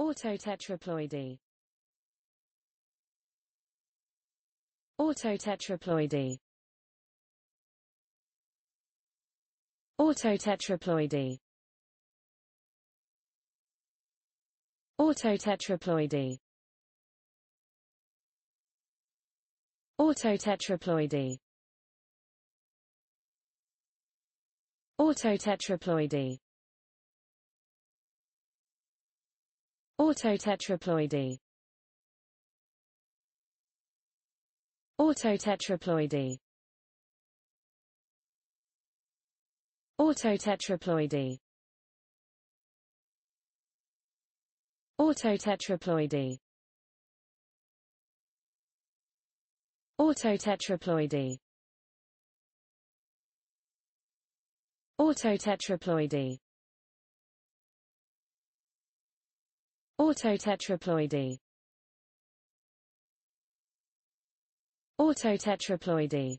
Autotetraploidy Autotetraploidy Autotetraploidy Autotetraploidy Autotetraploidy Autotetraploidy Autotetraploidy Autotetraploidy Autotetraploidy Autotetraploidy Autotetraploidy Autotetraploidy Autotetraploidy Autotetraploidy